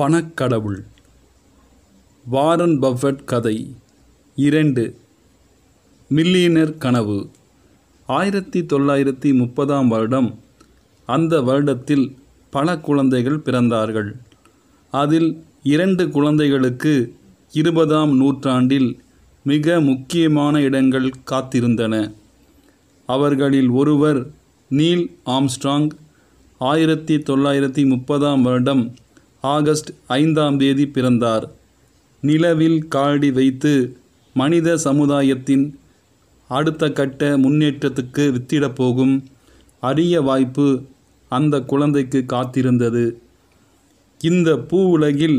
பணக்கடவுள் Warren Buffett கதை இரண்டு millionaire கனவு ஆயிரத்தி தொள்ளாயிரத்தி முப்பதாம் வருடம் அந்த வருடத்தில் பல குழந்தைகள் பிறந்தார்கள் அதில் இரண்டு குழந்தைகளுக்கு இருபதாம் நூற்றாண்டில் மிக முக்கியமான இடங்கள் காத்திருந்தன அவர்களில் ஒருவர் நீல் ஆம்ஸ்ட்ராங் ஆயிரத்தி தொள்ளாயிரத்தி முப்பதாம் வருடம் ஆகஸ்ட் ஐந்தாம் தேதி பிறந்தார் நிலவில் காடி வைத்து மனித சமுதாயத்தின் அடுத்த கட்ட முன்னேற்றத்துக்கு வித்திடப்போகும் அரிய வாய்ப்பு அந்த குழந்தைக்கு காத்திருந்தது இந்த பூ உலகில்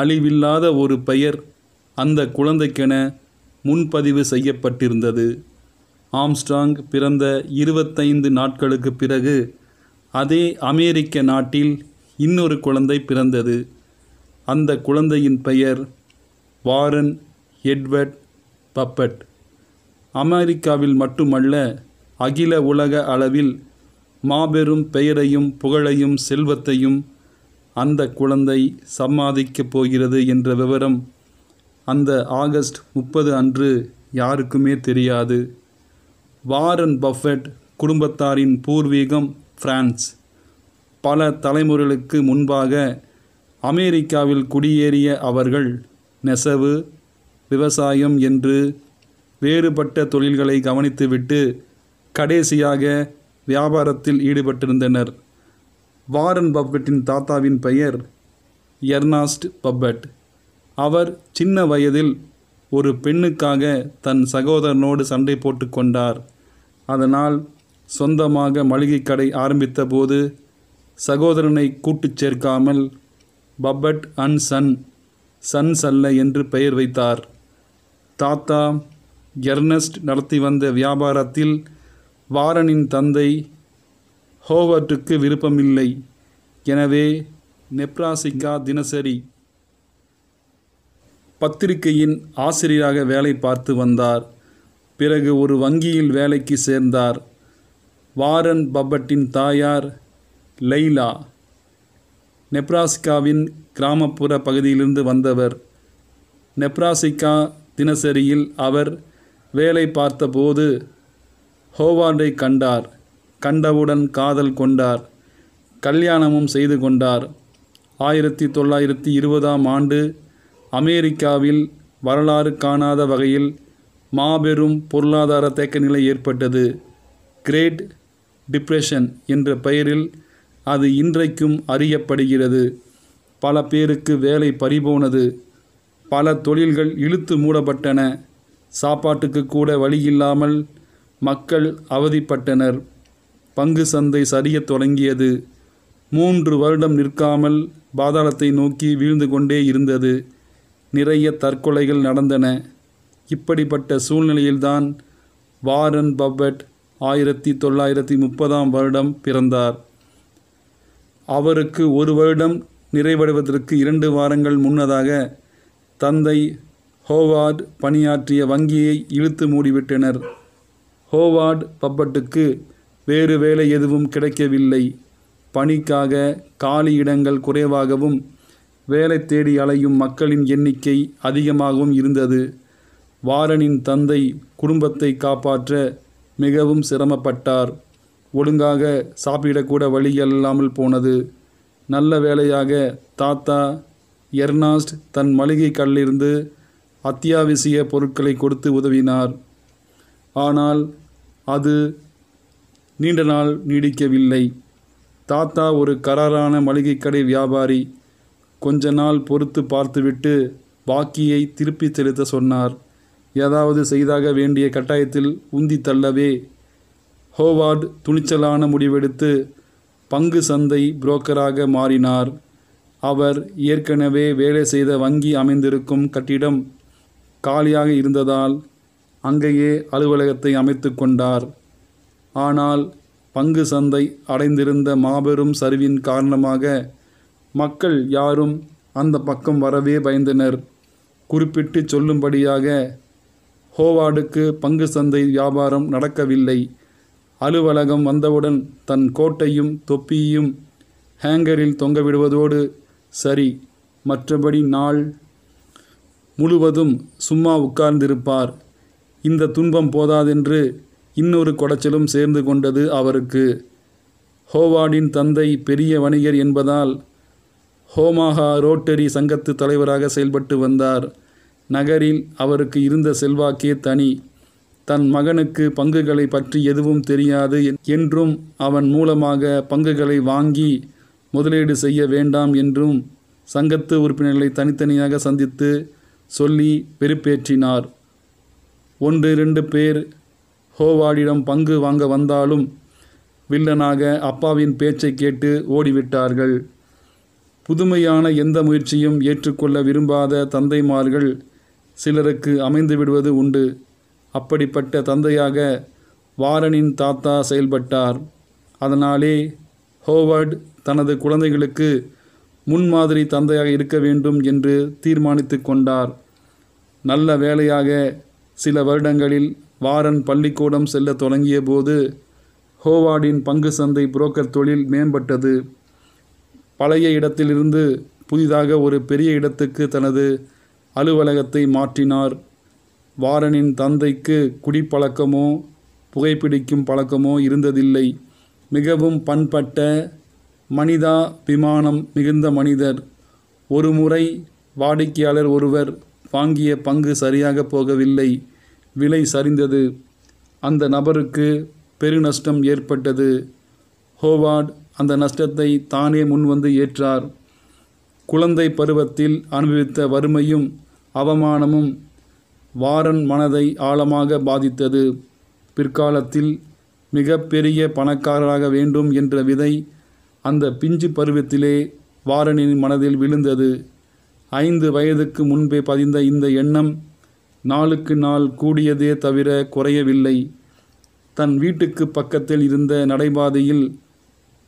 அழிவில்லாத ஒரு பெயர் அந்த குழந்தைக்கென முன்பதிவு செய்யப்பட்டிருந்தது ஆம்ஸ்ட்ராங் பிறந்த இருபத்தைந்து நாட்களுக்கு பிறகு அதே அமெரிக்க நாட்டில் இன்னொரு குழந்தை பிறந்தது அந்த குழந்தையின் பெயர் வாரன் எட்வர்ட் பப்பட் அமெரிக்காவில் மட்டுமல்ல அகில உலக அளவில் மாபெரும் பெயரையும் புகழையும் செல்வத்தையும் அந்த குழந்தை சம்மாதிக்கப் போகிறது என்ற விவரம் அந்த ஆகஸ்ட் முப்பது அன்று யாருக்குமே தெரியாது வாரன் பஃபெட் குடும்பத்தாரின் பூர்வீகம் பிரான்ஸ் பல தலைமுறைகளுக்கு முன்பாக அமெரிக்காவில் குடியேறிய அவர்கள் நெசவு விவசாயம் என்று வேறுபட்ட தொழில்களை கவனித்துவிட்டு கடைசியாக வியாபாரத்தில் ஈடுபட்டிருந்தனர் வாரன் பப்பட்டின் தாத்தாவின் பெயர் எர்னாஸ்ட் பப்பட் அவர் சின்ன வயதில் ஒரு பெண்ணுக்காக தன் சகோதரனோடு சண்டை போட்டு கொண்டார் அதனால் சொந்தமாக மளிகை கடை ஆரம்பித்த போது சகோதரனை கூட்டுச் சேர்க்காமல் பப்பட் அண்ட் சன் சன் சல்ல என்று பெயர் வைத்தார் தாத்தா எர்னஸ்ட் நடத்தி வந்த வியாபாரத்தில் வாரனின் தந்தை ஹோவர்ட்டுக்கு விருப்பமில்லை எனவே நெப்ராசிகா தினசரி பத்திரிகையின் ஆசிரியராக வேலை பார்த்து வந்தார் பிறகு ஒரு வங்கியில் வேலைக்கு சேர்ந்தார் வாரன் பப்பட்டின் தாயார் லைலா நெப்ராஸ்காவின் கிராமப்புற பகுதியிலிருந்து வந்தவர் நெப்ராசிக்கா தினசரியில் அவர் வேலை பார்த்தபோது ஹோவார்டை கண்டார் கண்டவுடன் காதல் கொண்டார் கல்யாணமும் செய்து கொண்டார் ஆயிரத்தி தொள்ளாயிரத்தி இருபதாம் ஆண்டு அமெரிக்காவில் வரலாறு காணாத வகையில் மாபெரும் பொருளாதார தேக்க நிலை ஏற்பட்டது கிரேட் டிப்ரெஷன் என்ற பெயரில் அது இன்றைக்கும் அறியப்படுகிறது பல பேருக்கு வேலை பறிபோனது பல தொழில்கள் இழுத்து மூடப்பட்டன சாப்பாட்டுக்கு கூட வழியில்லாமல் மக்கள் அவதிப்பட்டனர் பங்கு சந்தை சரியத் தொடங்கியது மூன்று வருடம் நிற்காமல் பாதாளத்தை நோக்கி வீழ்ந்து கொண்டே இருந்தது நிறைய தற்கொலைகள் நடந்தன இப்படிப்பட்ட சூழ்நிலையில்தான் வாரன் பப்பட் ஆயிரத்தி தொள்ளாயிரத்தி முப்பதாம் வருடம் பிறந்தார் அவருக்கு ஒரு வருடம் நிறைவடைவதற்கு இரண்டு வாரங்கள் முன்னதாக தந்தை ஹோவார்ட் பணியாற்றிய வங்கியை இழுத்து மூடிவிட்டனர் ஹோவார்ட் பப்பட்டுக்கு வேறு வேலை எதுவும் கிடைக்கவில்லை பணிக்காக காலி இடங்கள் குறைவாகவும் வேலை தேடி அலையும் மக்களின் எண்ணிக்கை அதிகமாகவும் இருந்தது வாரனின் தந்தை குடும்பத்தை காப்பாற்ற மிகவும் சிரமப்பட்டார் ஒழுங்காக சாப்பிடக்கூட வழி இல்லாமல் போனது நல்ல வேளையாக தாத்தா எர்னாஸ்ட் தன் மளிகை கல்லிருந்து அத்தியாவசிய பொருட்களை கொடுத்து உதவினார் ஆனால் அது நீண்ட நாள் நீடிக்கவில்லை தாத்தா ஒரு கராரான மளிகை கடை வியாபாரி கொஞ்ச நாள் பொறுத்து பார்த்துவிட்டு பாக்கியை திருப்பி செலுத்த சொன்னார் ஏதாவது செய்தாக வேண்டிய கட்டாயத்தில் உந்தி தள்ளவே ஹோவார்ட் துணிச்சலான முடிவெடுத்து பங்கு சந்தை புரோக்கராக மாறினார் அவர் ஏற்கனவே வேலை செய்த வங்கி அமைந்திருக்கும் கட்டிடம் காலியாக இருந்ததால் அங்கேயே அலுவலகத்தை அமைத்து கொண்டார் ஆனால் பங்கு சந்தை அடைந்திருந்த மாபெரும் சரிவின் காரணமாக மக்கள் யாரும் அந்த பக்கம் வரவே பயந்தனர் குறிப்பிட்டு சொல்லும்படியாக ஹோவார்டுக்கு பங்கு சந்தை வியாபாரம் நடக்கவில்லை அலுவலகம் வந்தவுடன் தன் கோட்டையும் தொப்பியும் ஹேங்கரில் தொங்கவிடுவதோடு சரி மற்றபடி நாள் முழுவதும் சும்மா உட்கார்ந்திருப்பார் இந்த துன்பம் போதாதென்று இன்னொரு கொடைச்சலும் சேர்ந்து கொண்டது அவருக்கு ஹோவார்டின் தந்தை பெரிய வணிகர் என்பதால் ஹோமாகா ரோட்டரி சங்கத்து தலைவராக செயல்பட்டு வந்தார் நகரில் அவருக்கு இருந்த செல்வாக்கே தனி தன் மகனுக்கு பங்குகளை பற்றி எதுவும் தெரியாது என்றும் அவன் மூலமாக பங்குகளை வாங்கி முதலீடு செய்ய வேண்டாம் என்றும் சங்கத்து உறுப்பினர்களை தனித்தனியாக சந்தித்து சொல்லி வெறுப்பேற்றினார் ஒன்று இரண்டு பேர் ஹோவாடிடம் பங்கு வாங்க வந்தாலும் வில்லனாக அப்பாவின் பேச்சை கேட்டு ஓடிவிட்டார்கள் புதுமையான எந்த முயற்சியும் ஏற்றுக்கொள்ள விரும்பாத தந்தைமார்கள் சிலருக்கு அமைந்து விடுவது உண்டு அப்படிப்பட்ட தந்தையாக வாரனின் தாத்தா செயல்பட்டார் அதனாலே ஹோவர்ட் தனது குழந்தைகளுக்கு முன்மாதிரி தந்தையாக இருக்க வேண்டும் என்று தீர்மானித்து கொண்டார் நல்ல வேலையாக சில வருடங்களில் வாரன் பள்ளிக்கூடம் செல்ல தொடங்கிய போது ஹோவார்டின் பங்கு சந்தை புரோக்கர் தொழில் மேம்பட்டது பழைய இடத்திலிருந்து புதிதாக ஒரு பெரிய இடத்துக்கு தனது அலுவலகத்தை மாற்றினார் வாரனின் தந்தைக்கு குடிப்பழக்கமோ புகைப்பிடிக்கும் பழக்கமோ இருந்ததில்லை மிகவும் பண்பட்ட மனிதா விமானம் மிகுந்த மனிதர் ஒரு முறை வாடிக்கையாளர் ஒருவர் வாங்கிய பங்கு சரியாக போகவில்லை விலை சரிந்தது அந்த நபருக்கு பெருநஷ்டம் ஏற்பட்டது ஹோவார்ட் அந்த நஷ்டத்தை தானே முன்வந்து ஏற்றார் குழந்தை பருவத்தில் அனுபவித்த வறுமையும் அவமானமும் வாரன் மனதை ஆழமாக பாதித்தது பிற்காலத்தில் மிக பெரிய பணக்காரராக வேண்டும் என்ற விதை அந்த பிஞ்சு பருவத்திலே வாரனின் மனதில் விழுந்தது ஐந்து வயதுக்கு முன்பே பதிந்த இந்த எண்ணம் நாளுக்கு நாள் கூடியதே தவிர குறையவில்லை தன் வீட்டுக்கு பக்கத்தில் இருந்த நடைபாதையில்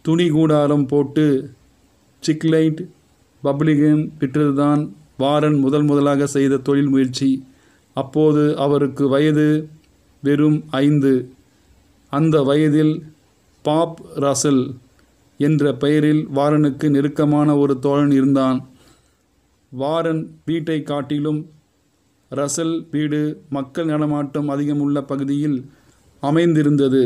துணி கூடாரம் போட்டு சிக்லைட் பப்ளிகன் விற்றதுதான் வாரன் முதல் முதலாக செய்த தொழில் முயற்சி அப்போது அவருக்கு வயது வெறும் ஐந்து அந்த வயதில் பாப் ரசல் என்ற பெயரில் வாரனுக்கு நெருக்கமான ஒரு தோழன் இருந்தான் வாரன் வீட்டை காட்டிலும் ரசல் வீடு மக்கள் நடமாட்டம் அதிகம் உள்ள பகுதியில் அமைந்திருந்தது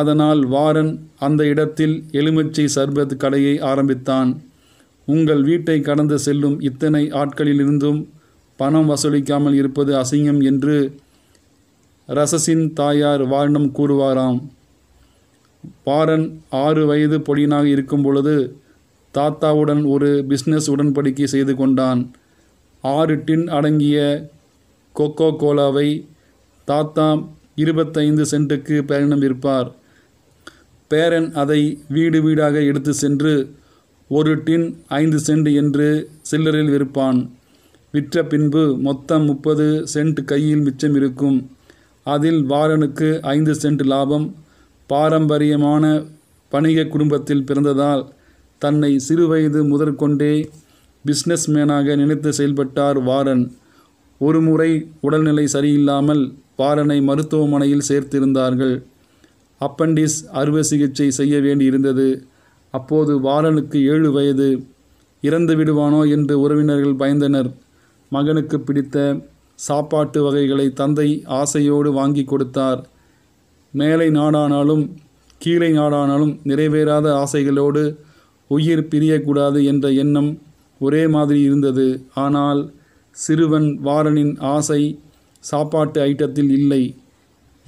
அதனால் வாரன் அந்த இடத்தில் எலுமிச்சை சர்பத் கடையை ஆரம்பித்தான் உங்கள் வீட்டை கடந்து செல்லும் இத்தனை ஆட்களிலிருந்தும் பணம் வசூலிக்காமல் இருப்பது அசிங்கம் என்று ரசசின் தாயார் வாரணம் கூறுவாராம் வாரன் ஆறு வயது பொடியனாக இருக்கும் பொழுது தாத்தாவுடன் ஒரு பிஸ்னஸ் உடன்படிக்கை செய்து கொண்டான் ஆறு டின் அடங்கிய கொக்கோ கோலாவை தாத்தா இருபத்தைந்து சென்ட்டுக்கு பயணம் விற்பார் பேரன் அதை வீடு வீடாக எடுத்து சென்று ஒரு டின் ஐந்து சென்ட் என்று சில்லரில் விற்பான் விற்ற பின்பு மொத்தம் முப்பது சென்ட் கையில் மிச்சம் இருக்கும் அதில் வாரனுக்கு ஐந்து சென்ட் லாபம் பாரம்பரியமான வணிக குடும்பத்தில் பிறந்ததால் தன்னை சிறுவயது முதற்கொண்டே பிஸ்னஸ்மேனாக நினைத்து செயல்பட்டார் வாரன் ஒருமுறை உடல்நிலை சரியில்லாமல் வாரனை மருத்துவமனையில் சேர்த்திருந்தார்கள் அப்பண்டிஸ் அறுவை சிகிச்சை செய்ய வேண்டியிருந்தது அப்போது வாரனுக்கு ஏழு வயது இறந்து விடுவானோ என்று உறவினர்கள் பயந்தனர் மகனுக்கு பிடித்த சாப்பாட்டு வகைகளை தந்தை ஆசையோடு வாங்கி கொடுத்தார் மேலை நாடானாலும் கீழே நாடானாலும் நிறைவேறாத ஆசைகளோடு உயிர் பிரியக்கூடாது என்ற எண்ணம் ஒரே மாதிரி இருந்தது ஆனால் சிறுவன் வாரனின் ஆசை சாப்பாட்டு ஐட்டத்தில் இல்லை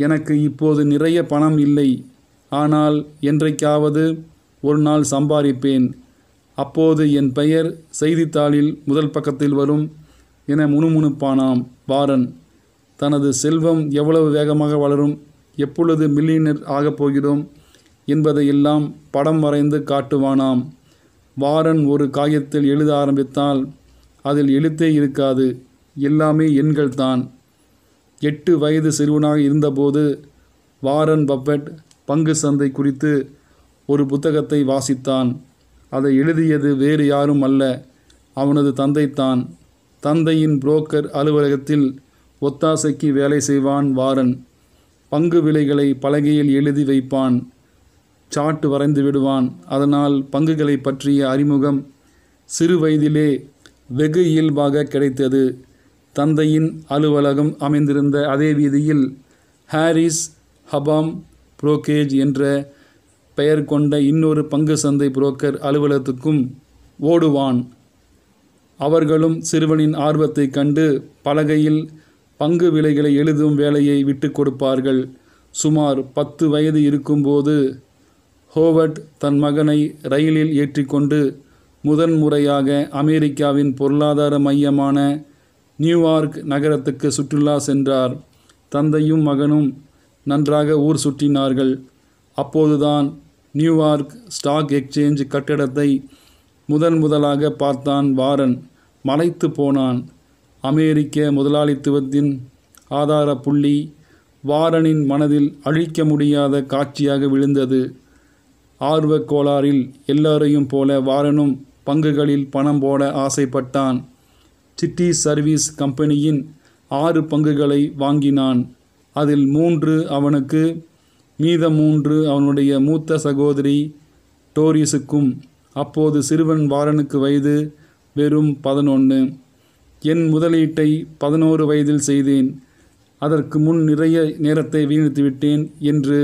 எனக்கு இப்போது நிறைய பணம் இல்லை ஆனால் என்றைக்காவது ஒரு நாள் சம்பாதிப்பேன் அப்போது என் பெயர் செய்தித்தாளில் முதல் பக்கத்தில் வரும் என முணுமுணுப்பானாம் பாரன் தனது செல்வம் எவ்வளவு வேகமாக வளரும் எப்பொழுது மில்லியனர் ஆகப் போகிறோம் என்பதையெல்லாம் படம் வரைந்து காட்டுவானாம் வாரன் ஒரு காகிதத்தில் எழுத ஆரம்பித்தால் அதில் எழுத்தே இருக்காது எல்லாமே எண்கள் தான் எட்டு வயது சிறுவனாக இருந்தபோது வாரன் பப்பட் பங்கு சந்தை குறித்து ஒரு புத்தகத்தை வாசித்தான் அதை எழுதியது வேறு யாரும் அல்ல அவனது தந்தைத்தான் தந்தையின் புரோக்கர் அலுவலகத்தில் ஒத்தாசைக்கு வேலை செய்வான் வாரன் பங்கு விலைகளை பலகையில் எழுதி வைப்பான் சாட்டு வரைந்து விடுவான் அதனால் பங்குகளை பற்றிய அறிமுகம் சிறு வயதிலே வெகு இயல்பாக கிடைத்தது தந்தையின் அலுவலகம் அமைந்திருந்த அதே வீதியில் ஹாரிஸ் ஹபாம் புரோக்கேஜ் என்ற பெயர் கொண்ட இன்னொரு பங்கு சந்தை புரோக்கர் அலுவலகத்துக்கும் ஓடுவான் அவர்களும் சிறுவனின் ஆர்வத்தைக் கண்டு பலகையில் பங்கு விலைகளை எழுதும் வேலையை விட்டு கொடுப்பார்கள் சுமார் பத்து வயது இருக்கும்போது ஹோவர்ட் தன் மகனை ரயிலில் ஏற்றிக்கொண்டு முதன்முறையாக அமெரிக்காவின் பொருளாதார மையமான நியூயார்க் நகரத்துக்கு சுற்றுலா சென்றார் தந்தையும் மகனும் நன்றாக ஊர் சுற்றினார்கள் அப்போதுதான் நியூயார்க் ஸ்டாக் எக்ஸ்சேஞ்ச் கட்டடத்தை முதன் முதலாக பார்த்தான் வாரன் மலைத்து போனான் அமெரிக்க முதலாளித்துவத்தின் ஆதார புள்ளி வாரனின் மனதில் அழிக்க முடியாத காட்சியாக விழுந்தது ஆர்வக் கோளாறில் எல்லாரையும் போல வாரனும் பங்குகளில் பணம் போட ஆசைப்பட்டான் சிட்டி சர்வீஸ் கம்பெனியின் ஆறு பங்குகளை வாங்கினான் அதில் மூன்று அவனுக்கு மீத மூன்று அவனுடைய மூத்த சகோதரி டோரிஸுக்கும் அப்போது சிறுவன் வாரனுக்கு வயது வெறும் பதினொன்று என் முதலீட்டை பதினோரு வயதில் செய்தேன் அதற்கு முன் நிறைய நேரத்தை வீணடித்துவிட்டேன் என்று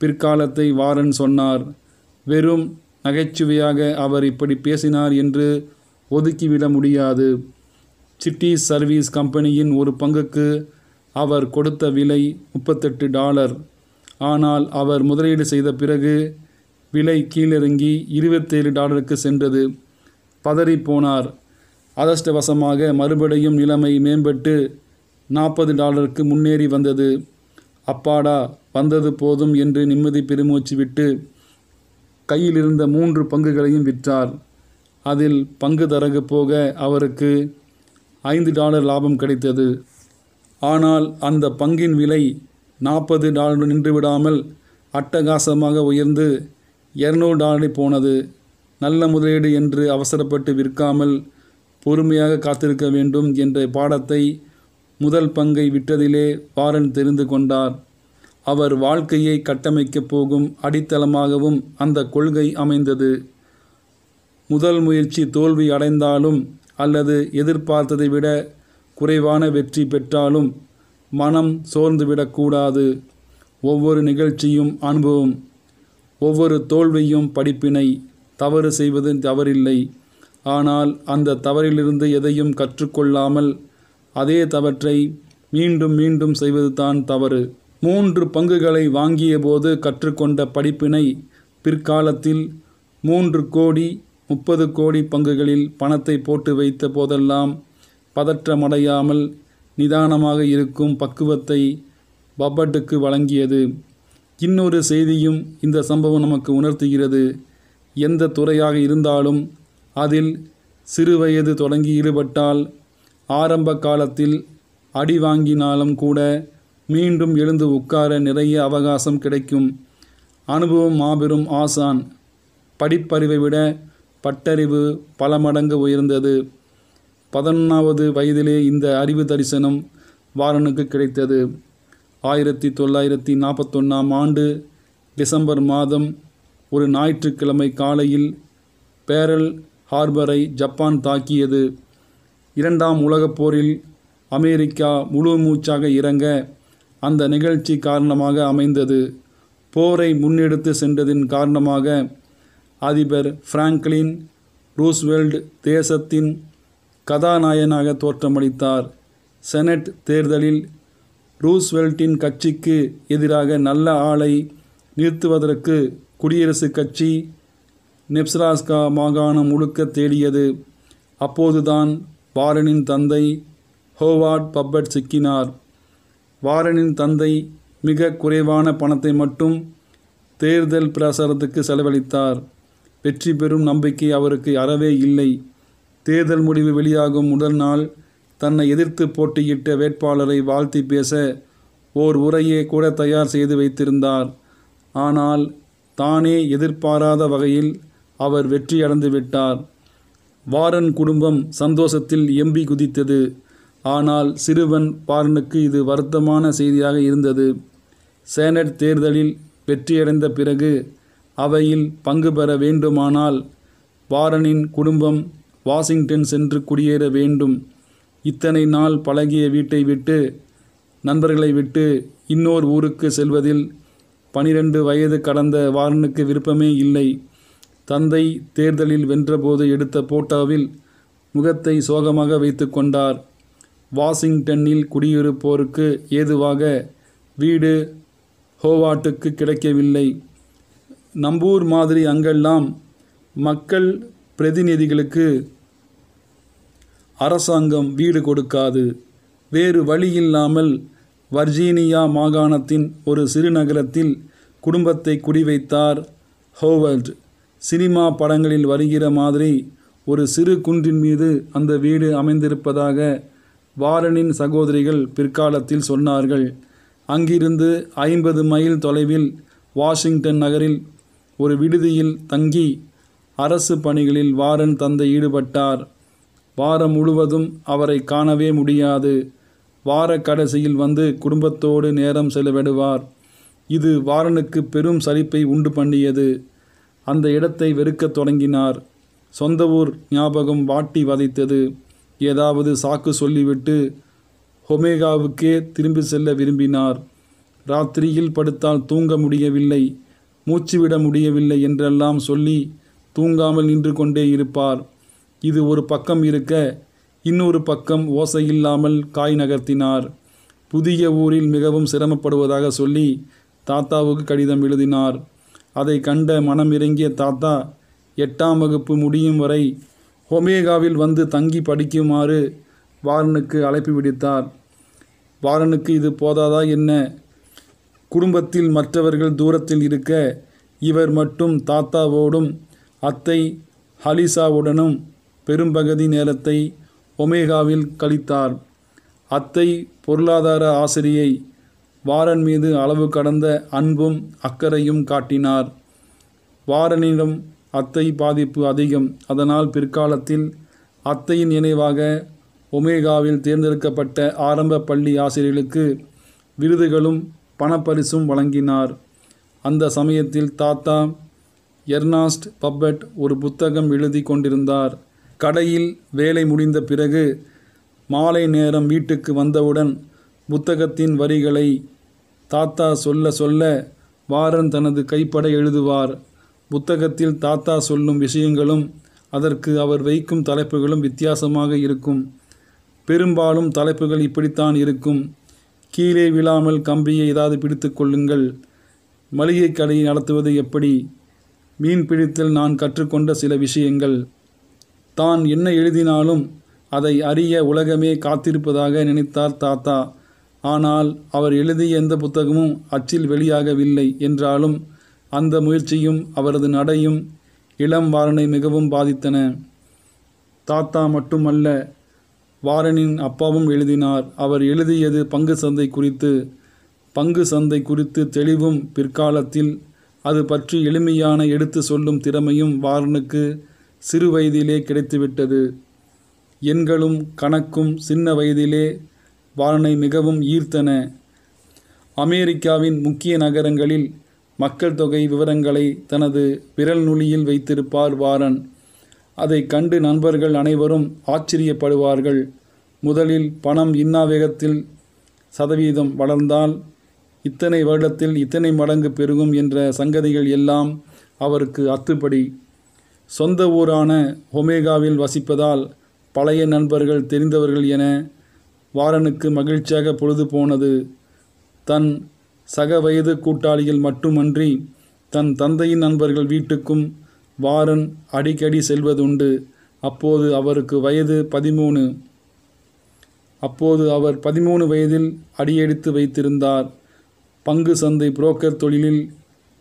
பிற்காலத்தை வாரன் சொன்னார் வெறும் நகைச்சுவையாக அவர் இப்படி பேசினார் என்று ஒதுக்கிவிட முடியாது சிட்டி சர்வீஸ் கம்பெனியின் ஒரு பங்குக்கு அவர் கொடுத்த விலை முப்பத்தெட்டு டாலர் ஆனால் அவர் முதலீடு செய்த பிறகு விலை கீழிறங்கி இருபத்தேழு டாலருக்கு சென்றது பதறிப்போனார் அதிர்ஷ்டவசமாக மறுபடியும் நிலைமை மேம்பட்டு நாற்பது டாலருக்கு முன்னேறி வந்தது அப்பாடா வந்தது போதும் என்று நிம்மதி பெருமூச்சு விட்டு கையில் இருந்த மூன்று பங்குகளையும் விற்றார் அதில் பங்கு தரகு போக அவருக்கு ஐந்து டாலர் லாபம் கிடைத்தது ஆனால் அந்த பங்கின் விலை நாற்பது டாலர் நின்றுவிடாமல் அட்டகாசமாக உயர்ந்து இரநூறு டாலரை போனது நல்ல முதலீடு என்று அவசரப்பட்டு விற்காமல் பொறுமையாக காத்திருக்க வேண்டும் என்ற பாடத்தை முதல் பங்கை விட்டதிலே வாரன் தெரிந்து கொண்டார் அவர் வாழ்க்கையை கட்டமைக்கப் போகும் அடித்தளமாகவும் அந்த கொள்கை அமைந்தது முதல் முயற்சி தோல்வி அடைந்தாலும் அல்லது எதிர்பார்த்ததை விட குறைவான வெற்றி பெற்றாலும் மனம் சோர்ந்துவிடக்கூடாது ஒவ்வொரு நிகழ்ச்சியும் அனுபவம் ஒவ்வொரு தோல்வியும் படிப்பினை தவறு செய்வது தவறில்லை ஆனால் அந்த தவறிலிருந்து எதையும் கற்றுக்கொள்ளாமல் அதே தவற்றை மீண்டும் மீண்டும் செய்வது தான் தவறு மூன்று பங்குகளை வாங்கிய போது கற்றுக்கொண்ட படிப்பினை பிற்காலத்தில் மூன்று கோடி முப்பது கோடி பங்குகளில் பணத்தை போட்டு வைத்த போதெல்லாம் பதற்றமடையாமல் நிதானமாக இருக்கும் பக்குவத்தை பப்பட்டுக்கு வழங்கியது இன்னொரு செய்தியும் இந்த சம்பவம் நமக்கு உணர்த்துகிறது எந்த துறையாக இருந்தாலும் அதில் சிறுவயது தொடங்கி ஈடுபட்டால் ஆரம்ப காலத்தில் அடி வாங்கினாலும் கூட மீண்டும் எழுந்து உட்கார நிறைய அவகாசம் கிடைக்கும் அனுபவம் மாபெரும் ஆசான் படிப்பறிவை விட பட்டறிவு பல மடங்கு உயர்ந்தது பதினொன்றாவது வயதிலே இந்த அறிவு தரிசனம் வாரனுக்கு கிடைத்தது ஆயிரத்தி தொள்ளாயிரத்தி நாற்பத்தொன்னாம் ஆண்டு டிசம்பர் மாதம் ஒரு ஞாயிற்றுக்கிழமை காலையில் பேரல் ஹார்பரை ஜப்பான் தாக்கியது இரண்டாம் உலகப் போரில் அமெரிக்கா முழு மூச்சாக இறங்க அந்த நிகழ்ச்சி காரணமாக அமைந்தது போரை முன்னெடுத்து சென்றதின் காரணமாக அதிபர் பிராங்க்லின் ரூஸ்வெல்ட் தேசத்தின் கதாநாயகனாக தோற்றமளித்தார் செனட் தேர்தலில் ரூஸ்வெல்ட்டின் கட்சிக்கு எதிராக நல்ல ஆளை நிறுத்துவதற்கு குடியரசுக் கட்சி நெப்சராஸ்கா மாகாணம் முழுக்க தேடியது அப்போதுதான் வாரனின் தந்தை ஹோவார்ட் பப்பட் சிக்கினார் வாரனின் தந்தை மிக குறைவான பணத்தை மட்டும் தேர்தல் பிரசாரத்துக்கு செலவழித்தார் வெற்றி பெறும் நம்பிக்கை அவருக்கு அறவே இல்லை தேர்தல் முடிவு வெளியாகும் முதல் நாள் தன்னை எதிர்த்து போட்டியிட்ட வேட்பாளரை வாழ்த்தி பேச ஓர் உரையே கூட தயார் செய்து வைத்திருந்தார் ஆனால் தானே எதிர்பாராத வகையில் அவர் வெற்றி அடைந்து விட்டார் வாரன் குடும்பம் சந்தோஷத்தில் எம்பி குதித்தது ஆனால் சிறுவன் பாரனுக்கு இது வருத்தமான செய்தியாக இருந்தது சேனட் தேர்தலில் வெற்றியடைந்த பிறகு அவையில் பங்கு பெற வேண்டுமானால் வாரனின் குடும்பம் வாஷிங்டன் சென்று குடியேற வேண்டும் இத்தனை நாள் பழகிய வீட்டை விட்டு நண்பர்களை விட்டு இன்னோர் ஊருக்கு செல்வதில் பனிரெண்டு வயது கடந்த வாரனுக்கு விருப்பமே இல்லை தந்தை தேர்தலில் வென்றபோது எடுத்த போட்டோவில் முகத்தை சோகமாக வைத்து கொண்டார் வாஷிங்டனில் குடியிருப்போருக்கு ஏதுவாக வீடு ஹோவாட்டுக்கு கிடைக்கவில்லை நம்பூர் மாதிரி அங்கெல்லாம் மக்கள் பிரதிநிதிகளுக்கு அரசாங்கம் வீடு கொடுக்காது வேறு வழியில்லாமல் வர்ஜீனியா மாகாணத்தின் ஒரு சிறுநகரத்தில் குடும்பத்தை குடிவைத்தார் ஹோவர்ட் சினிமா படங்களில் வருகிற மாதிரி ஒரு சிறு குன்றின் மீது அந்த வீடு அமைந்திருப்பதாக வாரனின் சகோதரிகள் பிற்காலத்தில் சொன்னார்கள் அங்கிருந்து ஐம்பது மைல் தொலைவில் வாஷிங்டன் நகரில் ஒரு விடுதியில் தங்கி அரசு பணிகளில் வாரன் தந்தை ஈடுபட்டார் வாரம் முழுவதும் அவரை காணவே முடியாது வார கடைசியில் வந்து குடும்பத்தோடு நேரம் செலவிடுவார் இது வாரனுக்கு பெரும் சலிப்பை உண்டு பண்ணியது அந்த இடத்தை வெறுக்கத் தொடங்கினார் சொந்த ஊர் ஞாபகம் வாட்டி வதைத்தது ஏதாவது சாக்கு சொல்லிவிட்டு ஹொமேகாவுக்கே திரும்பி செல்ல விரும்பினார் ராத்திரியில் படுத்தால் தூங்க முடியவில்லை மூச்சுவிட முடியவில்லை என்றெல்லாம் சொல்லி தூங்காமல் நின்று கொண்டே இருப்பார் இது ஒரு பக்கம் இருக்க இன்னொரு பக்கம் ஓசை இல்லாமல் காய் நகர்த்தினார் புதிய ஊரில் மிகவும் சிரமப்படுவதாக சொல்லி தாத்தாவுக்கு கடிதம் எழுதினார் அதை கண்ட மனம் இறங்கிய தாத்தா எட்டாம் வகுப்பு முடியும் வரை ஒமேகாவில் வந்து தங்கி படிக்குமாறு வாரனுக்கு அழைப்பு விடுத்தார் வாரனுக்கு இது போதாதா என்ன குடும்பத்தில் மற்றவர்கள் தூரத்தில் இருக்க இவர் மட்டும் தாத்தாவோடும் அத்தை ஹலிசாவுடனும் பெரும்பகுதி நேரத்தை ஒமேகாவில் கழித்தார் அத்தை பொருளாதார ஆசிரியை வாரன் மீது அளவு கடந்த அன்பும் அக்கறையும் காட்டினார் வாரனிடம் அத்தை பாதிப்பு அதிகம் அதனால் பிற்காலத்தில் அத்தையின் நினைவாக ஒமேகாவில் தேர்ந்தெடுக்கப்பட்ட ஆரம்ப பள்ளி ஆசிரியர்களுக்கு விருதுகளும் பணப்பரிசும் வழங்கினார் அந்த சமயத்தில் தாத்தா எர்னாஸ்ட் பப்பட் ஒரு புத்தகம் எழுதி கொண்டிருந்தார் கடையில் வேலை முடிந்த பிறகு மாலை நேரம் வீட்டுக்கு வந்தவுடன் புத்தகத்தின் வரிகளை தாத்தா சொல்ல சொல்ல வாரன் தனது கைப்பட எழுதுவார் புத்தகத்தில் தாத்தா சொல்லும் விஷயங்களும் அதற்கு அவர் வைக்கும் தலைப்புகளும் வித்தியாசமாக இருக்கும் பெரும்பாலும் தலைப்புகள் இப்படித்தான் இருக்கும் கீழே விழாமல் கம்பியை ஏதாவது பிடித்து கொள்ளுங்கள் மளிகை கடையை நடத்துவது எப்படி மீன் பிடித்தல் நான் கற்றுக்கொண்ட சில விஷயங்கள் தான் என்ன எழுதினாலும் அதை அறிய உலகமே காத்திருப்பதாக நினைத்தார் தாத்தா ஆனால் அவர் எழுதிய எந்த புத்தகமும் அச்சில் வெளியாகவில்லை என்றாலும் அந்த முயற்சியும் அவரது நடையும் இளம் வாரனை மிகவும் பாதித்தன தாத்தா மட்டுமல்ல வாரனின் அப்பாவும் எழுதினார் அவர் எழுதியது பங்கு சந்தை குறித்து பங்கு சந்தை குறித்து தெளிவும் பிற்காலத்தில் அது பற்றி எளிமையான எடுத்து சொல்லும் திறமையும் வாரனுக்கு சிறு வயதிலே கிடைத்துவிட்டது எண்களும் கணக்கும் சின்ன வயதிலே வாழனை மிகவும் ஈர்த்தன அமெரிக்காவின் முக்கிய நகரங்களில் மக்கள் தொகை விவரங்களை தனது விரல் நுனியில் வைத்திருப்பார் வாரன் அதை கண்டு நண்பர்கள் அனைவரும் ஆச்சரியப்படுவார்கள் முதலில் பணம் இன்னாவேகத்தில் சதவீதம் வளர்ந்தால் இத்தனை வருடத்தில் இத்தனை மடங்கு பெருகும் என்ற சங்கதிகள் எல்லாம் அவருக்கு அத்துப்படி சொந்த ஊரான ஒமேகாவில் வசிப்பதால் பழைய நண்பர்கள் தெரிந்தவர்கள் என வாரனுக்கு மகிழ்ச்சியாக பொழுது போனது தன் சக வயது கூட்டாளிகள் மட்டுமன்றி தன் தந்தையின் நண்பர்கள் வீட்டுக்கும் வாரன் அடிக்கடி செல்வதுண்டு அப்போது அவருக்கு வயது பதிமூணு அப்போது அவர் பதிமூணு வயதில் அடியெடுத்து வைத்திருந்தார் பங்கு சந்தை புரோக்கர் தொழிலில்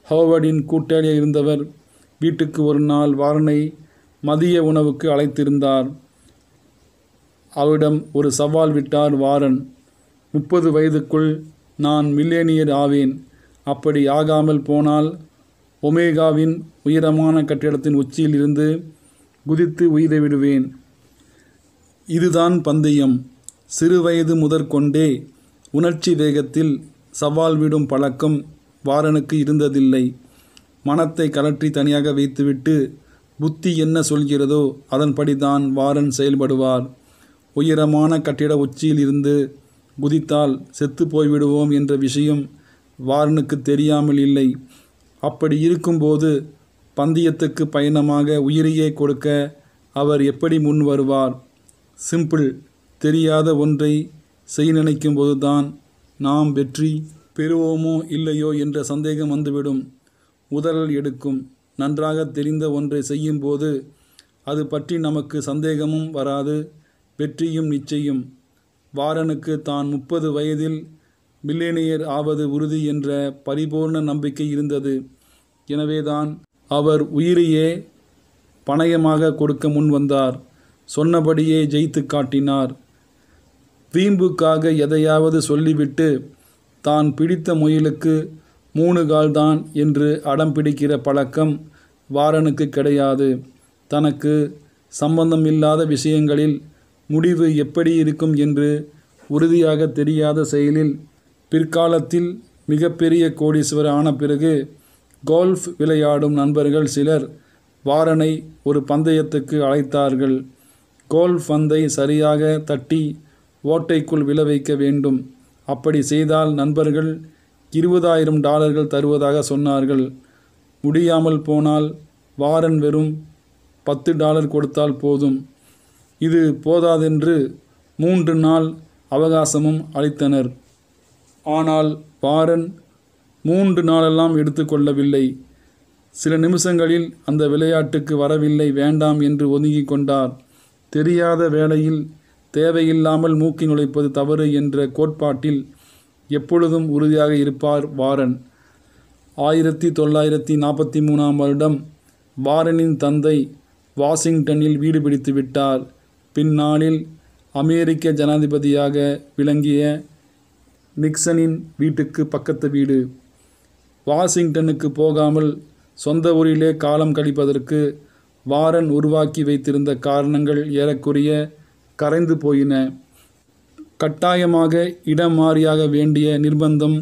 ஹோவர்டின் கூட்டாளியாக இருந்தவர் வீட்டுக்கு ஒரு நாள் வாரனை மதிய உணவுக்கு அழைத்திருந்தார் அவரிடம் ஒரு சவால் விட்டார் வாரன் முப்பது வயதுக்குள் நான் மில்லேனியர் ஆவேன் அப்படி ஆகாமல் போனால் ஒமேகாவின் உயரமான கட்டிடத்தின் உச்சியில் இருந்து குதித்து உயிரை விடுவேன் இதுதான் பந்தயம் சிறுவயது முதற்கொண்டே உணர்ச்சி வேகத்தில் சவால் விடும் பழக்கம் வாரனுக்கு இருந்ததில்லை மனத்தை கலற்றி தனியாக வைத்துவிட்டு புத்தி என்ன சொல்கிறதோ அதன்படி தான் வாரன் செயல்படுவார் உயரமான கட்டிட உச்சியில் இருந்து குதித்தால் செத்து போய்விடுவோம் என்ற விஷயம் வாரனுக்கு தெரியாமல் இல்லை அப்படி இருக்கும்போது பந்தயத்துக்கு பயணமாக உயிரையே கொடுக்க அவர் எப்படி முன் வருவார் சிம்பிள் தெரியாத ஒன்றை செய் நினைக்கும் போதுதான் நாம் வெற்றி பெறுவோமோ இல்லையோ என்ற சந்தேகம் வந்துவிடும் உதறல் எடுக்கும் நன்றாக தெரிந்த ஒன்றை செய்யும்போது அது பற்றி நமக்கு சந்தேகமும் வராது வெற்றியும் நிச்சயம் வாரனுக்கு தான் முப்பது வயதில் மில்லேனியர் ஆவது உறுதி என்ற பரிபூர்ண நம்பிக்கை இருந்தது எனவேதான் அவர் உயிரையே பணயமாக கொடுக்க முன் வந்தார் சொன்னபடியே ஜெயித்து காட்டினார் வீம்புக்காக எதையாவது சொல்லிவிட்டு தான் பிடித்த முயலுக்கு மூணு கால்தான் என்று அடம் பிடிக்கிற பழக்கம் வாரனுக்கு கிடையாது தனக்கு சம்பந்தம் இல்லாத விஷயங்களில் முடிவு எப்படி இருக்கும் என்று உறுதியாக தெரியாத செயலில் பிற்காலத்தில் மிகப்பெரிய கோடீஸ்வர ஆன பிறகு கோல்ஃப் விளையாடும் நண்பர்கள் சிலர் வாரனை ஒரு பந்தயத்துக்கு அழைத்தார்கள் கோல்ஃப் பந்தை சரியாக தட்டி ஓட்டைக்குள் விழ வைக்க வேண்டும் அப்படி செய்தால் நண்பர்கள் இருபதாயிரம் டாலர்கள் தருவதாக சொன்னார்கள் முடியாமல் போனால் வாரன் வெறும் பத்து டாலர் கொடுத்தால் போதும் இது போதாதென்று மூன்று நாள் அவகாசமும் அளித்தனர் ஆனால் வாரன் மூன்று நாளெல்லாம் எடுத்துக்கொள்ளவில்லை சில நிமிஷங்களில் அந்த விளையாட்டுக்கு வரவில்லை வேண்டாம் என்று ஒதுங்கி கொண்டார் தெரியாத வேளையில் தேவையில்லாமல் மூக்கி நுழைப்பது தவறு என்ற கோட்பாட்டில் எப்பொழுதும் உறுதியாக இருப்பார் வாரன் ஆயிரத்தி தொள்ளாயிரத்தி நாற்பத்தி மூணாம் வருடம் வாரனின் தந்தை வாஷிங்டனில் வீடு பிடித்து விட்டார் பின்னாளில் அமெரிக்க ஜனாதிபதியாக விளங்கிய நிக்சனின் வீட்டுக்கு பக்கத்து வீடு வாஷிங்டனுக்கு போகாமல் சொந்த ஊரிலே காலம் கழிப்பதற்கு வாரன் உருவாக்கி வைத்திருந்த காரணங்கள் ஏறக்குறைய கரைந்து போயின கட்டாயமாக இடம் மாறியாக வேண்டிய நிர்பந்தம்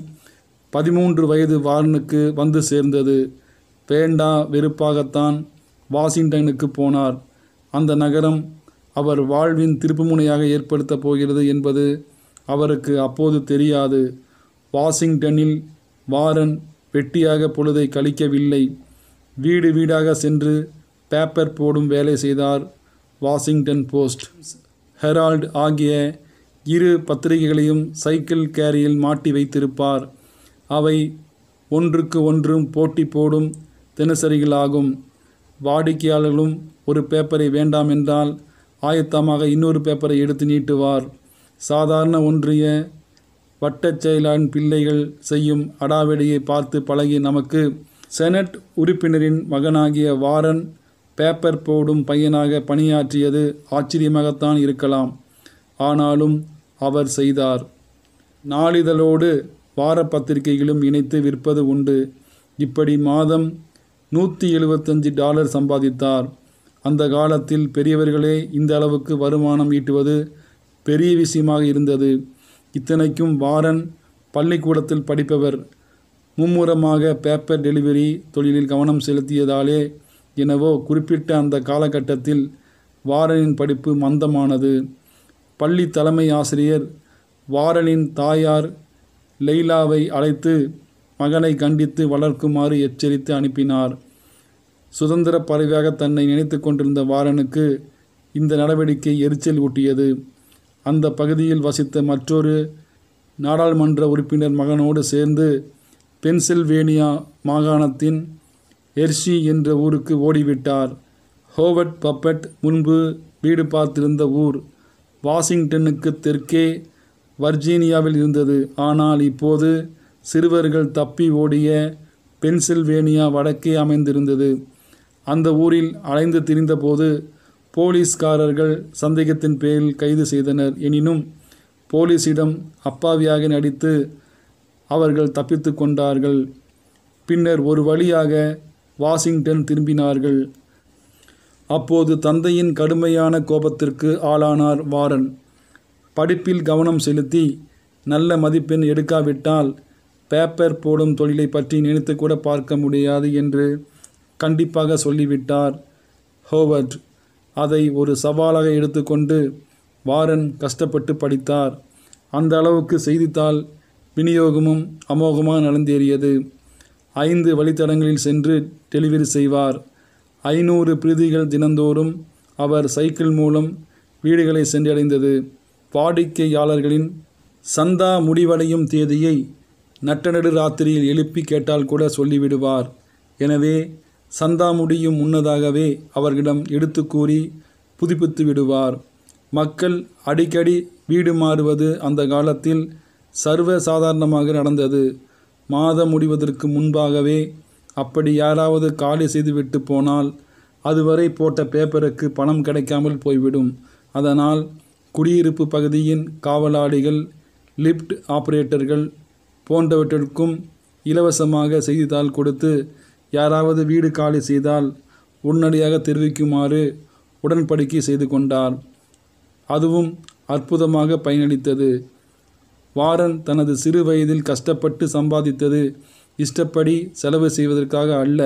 பதிமூன்று வயது வார்னுக்கு வந்து சேர்ந்தது வேண்டா வெறுப்பாகத்தான் வாஷிங்டனுக்கு போனார் அந்த நகரம் அவர் வாழ்வின் திருப்புமுனையாக ஏற்படுத்த போகிறது என்பது அவருக்கு அப்போது தெரியாது வாஷிங்டனில் வாரன் வெட்டியாக பொழுதை கழிக்கவில்லை வீடு வீடாக சென்று பேப்பர் போடும் வேலை செய்தார் வாஷிங்டன் போஸ்ட் ஹெரால்டு ஆகிய இரு பத்திரிகைகளையும் சைக்கிள் கேரியில் மாட்டி வைத்திருப்பார் அவை ஒன்றுக்கு ஒன்றும் போட்டி போடும் தினசரிகளாகும் வாடிக்கையாளர்களும் ஒரு பேப்பரை வேண்டாம் என்றால் ஆயத்தமாக இன்னொரு பேப்பரை எடுத்து நீட்டுவார் சாதாரண ஒன்றிய வட்டச் செயலான் பிள்ளைகள் செய்யும் அடாவெடியை பார்த்து பழகி நமக்கு செனட் உறுப்பினரின் மகனாகிய வாரன் பேப்பர் போடும் பையனாக பணியாற்றியது ஆச்சரியமாகத்தான் இருக்கலாம் ஆனாலும் அவர் செய்தார் நாளிதழோடு வார பத்திரிகைகளும் இணைத்து விற்பது உண்டு இப்படி மாதம் நூற்றி எழுபத்தஞ்சு டாலர் சம்பாதித்தார் அந்த காலத்தில் பெரியவர்களே இந்த அளவுக்கு வருமானம் ஈட்டுவது பெரிய விஷயமாக இருந்தது இத்தனைக்கும் வாரன் பள்ளிக்கூடத்தில் படிப்பவர் மும்முரமாக பேப்பர் டெலிவரி தொழிலில் கவனம் செலுத்தியதாலே எனவோ குறிப்பிட்ட அந்த காலகட்டத்தில் வாரனின் படிப்பு மந்தமானது பள்ளி தலைமை ஆசிரியர் வாரனின் தாயார் லெய்லாவை அழைத்து மகனை கண்டித்து வளர்க்குமாறு எச்சரித்து அனுப்பினார் சுதந்திர பறவையாக தன்னை நினைத்து கொண்டிருந்த வாரனுக்கு இந்த நடவடிக்கை எரிச்சல் ஊட்டியது அந்த பகுதியில் வசித்த மற்றொரு நாடாளுமன்ற உறுப்பினர் மகனோடு சேர்ந்து பென்சில்வேனியா மாகாணத்தின் எர்ஷி என்ற ஊருக்கு ஓடிவிட்டார் ஹோவர்ட் பப்பட் முன்பு வீடு பார்த்திருந்த ஊர் வாஷிங்டனுக்கு தெற்கே வர்ஜீனியாவில் இருந்தது ஆனால் இப்போது சிறுவர்கள் தப்பி ஓடிய பென்சில்வேனியா வடக்கே அமைந்திருந்தது அந்த ஊரில் அலைந்து திரிந்தபோது போலீஸ்காரர்கள் சந்தேகத்தின் பேரில் கைது செய்தனர் எனினும் போலீஸிடம் அப்பாவியாக நடித்து அவர்கள் தப்பித்து கொண்டார்கள் பின்னர் ஒரு வழியாக வாஷிங்டன் திரும்பினார்கள் அப்போது தந்தையின் கடுமையான கோபத்திற்கு ஆளானார் வாரன் படிப்பில் கவனம் செலுத்தி நல்ல மதிப்பெண் எடுக்காவிட்டால் பேப்பர் போடும் தொழிலை பற்றி நினைத்து கூட பார்க்க முடியாது என்று கண்டிப்பாக சொல்லிவிட்டார் ஹோவர்ட் அதை ஒரு சவாலாக எடுத்துக்கொண்டு வாரன் கஷ்டப்பட்டு படித்தார் அந்த அளவுக்கு செய்தித்தாள் விநியோகமும் அமோகமாக நடந்தேறியது ஐந்து வழித்தடங்களில் சென்று டெலிவரி செய்வார் ஐநூறு பிரீதிகள் தினந்தோறும் அவர் சைக்கிள் மூலம் வீடுகளை சென்றடைந்தது வாடிக்கையாளர்களின் சந்தா முடிவடையும் தேதியை நட்டநடு ராத்திரியில் எழுப்பி கேட்டால் கூட சொல்லிவிடுவார் எனவே சந்தா முடியும் முன்னதாகவே அவர்களிடம் எடுத்து கூறி புதுப்பித்து விடுவார் மக்கள் அடிக்கடி வீடு மாறுவது அந்த காலத்தில் சர்வ சாதாரணமாக நடந்தது மாதம் முடிவதற்கு முன்பாகவே அப்படி யாராவது காலி செய்துவிட்டு போனால் அதுவரை போட்ட பேப்பருக்கு பணம் கிடைக்காமல் போய்விடும் அதனால் குடியிருப்பு பகுதியின் காவலாளிகள் லிஃப்ட் ஆபரேட்டர்கள் போன்றவற்றிற்கும் இலவசமாக செய்தித்தாள் கொடுத்து யாராவது வீடு காலி செய்தால் உடனடியாக தெரிவிக்குமாறு உடன்படிக்கை செய்து கொண்டார் அதுவும் அற்புதமாக பயனளித்தது வாரன் தனது சிறு வயதில் கஷ்டப்பட்டு சம்பாதித்தது இஷ்டப்படி செலவு செய்வதற்காக அல்ல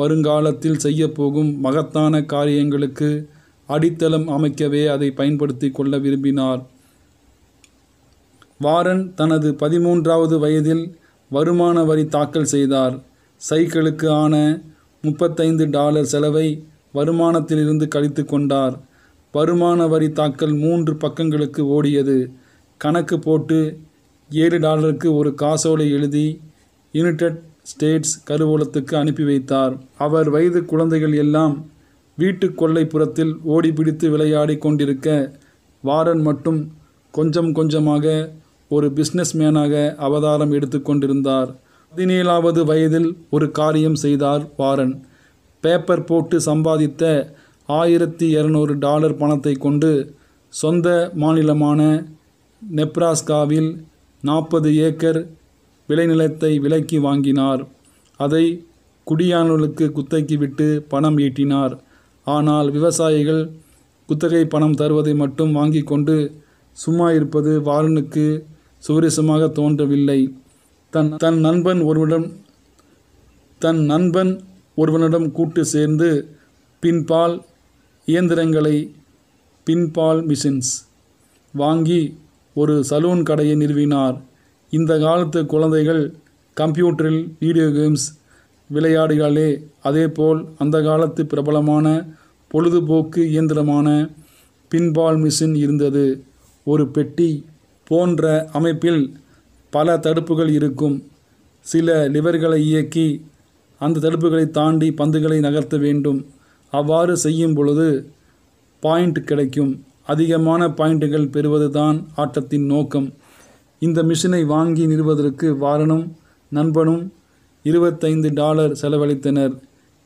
வருங்காலத்தில் செய்யப்போகும் மகத்தான காரியங்களுக்கு அடித்தளம் அமைக்கவே அதை பயன்படுத்தி கொள்ள விரும்பினார் வாரன் தனது பதிமூன்றாவது வயதில் வருமான வரி தாக்கல் செய்தார் சைக்கிளுக்கு ஆன முப்பத்தைந்து டாலர் செலவை வருமானத்திலிருந்து கழித்து கொண்டார் வருமான வரி தாக்கல் மூன்று பக்கங்களுக்கு ஓடியது கணக்கு போட்டு ஏழு டாலருக்கு ஒரு காசோலை எழுதி யுனைடெட் ஸ்டேட்ஸ் கருவூலத்துக்கு அனுப்பி வைத்தார் அவர் வயது குழந்தைகள் எல்லாம் வீட்டு கொல்லைப்புறத்தில் ஓடிபிடித்து விளையாடி கொண்டிருக்க வாரன் மட்டும் கொஞ்சம் கொஞ்சமாக ஒரு பிஸ்னஸ் மேனாக அவதாரம் எடுத்து கொண்டிருந்தார் பதினேழாவது வயதில் ஒரு காரியம் செய்தார் வாரன் பேப்பர் போட்டு சம்பாதித்த ஆயிரத்தி இரநூறு டாலர் பணத்தை கொண்டு சொந்த மாநிலமான நெப்ராஸ்காவில் நாற்பது ஏக்கர் விளைநிலத்தை விலைக்கு வாங்கினார் அதை குடியானவர்களுக்கு குத்தகைக்கு விட்டு பணம் ஈட்டினார் ஆனால் விவசாயிகள் குத்தகை பணம் தருவதை மட்டும் வாங்கி கொண்டு சும்மா இருப்பது வாரனுக்கு சுவரிசமாக தோன்றவில்லை தன் தன் நண்பன் ஒருவனிடம் தன் நண்பன் ஒருவனிடம் கூட்டு சேர்ந்து பின்பால் இயந்திரங்களை பின்பால் மிஷின்ஸ் வாங்கி ஒரு சலூன் கடையை நிறுவினார் இந்த காலத்து குழந்தைகள் கம்ப்யூட்டரில் வீடியோ கேம்ஸ் விளையாடுகளே அதேபோல் அந்த காலத்து பிரபலமான பொழுதுபோக்கு இயந்திரமான பின்பால் மிஷின் இருந்தது ஒரு பெட்டி போன்ற அமைப்பில் பல தடுப்புகள் இருக்கும் சில லிவர்களை இயக்கி அந்த தடுப்புகளை தாண்டி பந்துகளை நகர்த்த வேண்டும் அவ்வாறு செய்யும் பொழுது பாயிண்ட் கிடைக்கும் அதிகமான பாயிண்ட்டுகள் பெறுவது தான் ஆட்டத்தின் நோக்கம் இந்த மிஷினை வாங்கி நிறுவதற்கு வாரனும் நண்பனும் இருபத்தைந்து டாலர் செலவழித்தனர்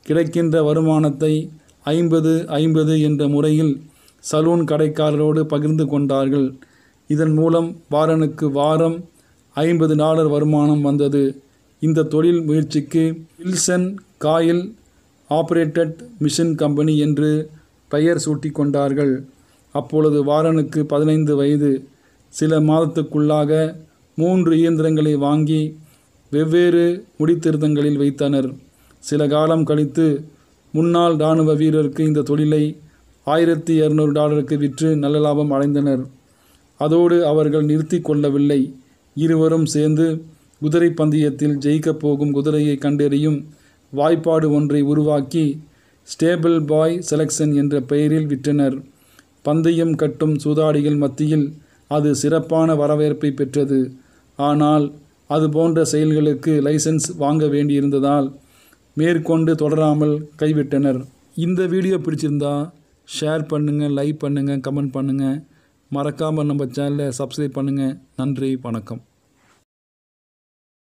கிடைக்கின்ற வருமானத்தை ஐம்பது ஐம்பது என்ற முறையில் சலூன் கடைக்காரரோடு பகிர்ந்து கொண்டார்கள் இதன் மூலம் வாரனுக்கு வாரம் ஐம்பது டாலர் வருமானம் வந்தது இந்த தொழில் முயற்சிக்கு Wilson coil operated machine company என்று பெயர் சூட்டிக்கொண்டார்கள் கொண்டார்கள் அப்பொழுது வாரனுக்கு பதினைந்து வயது சில மாதத்துக்குள்ளாக மூன்று இயந்திரங்களை வாங்கி வெவ்வேறு முடித்திருத்தங்களில் வைத்தனர் சில காலம் கழித்து முன்னாள் இராணுவ வீரருக்கு இந்த தொழிலை ஆயிரத்தி இரநூறு டாலருக்கு விற்று நல்ல லாபம் அடைந்தனர் அதோடு அவர்கள் நிறுத்தி கொள்ளவில்லை இருவரும் சேர்ந்து குதிரை பந்தயத்தில் ஜெயிக்கப் போகும் குதிரையை கண்டறியும் வாய்ப்பாடு ஒன்றை உருவாக்கி ஸ்டேபிள் பாய் செலெக்ஷன் என்ற பெயரில் விற்றனர் பந்தயம் கட்டும் சூதாடிகள் மத்தியில் அது சிறப்பான வரவேற்பை பெற்றது ஆனால் அது போன்ற செயல்களுக்கு லைசன்ஸ் வாங்க வேண்டியிருந்ததால் மேற்கொண்டு தொடராமல் கைவிட்டனர் இந்த வீடியோ பிடிச்சிருந்தா ஷேர் பண்ணுங்கள் லைக் பண்ணுங்கள் கமெண்ட் பண்ணுங்கள் மறக்காமல் நம்ம சேனலை சப்ஸ்கிரைப் பண்ணுங்கள் நன்றி வணக்கம்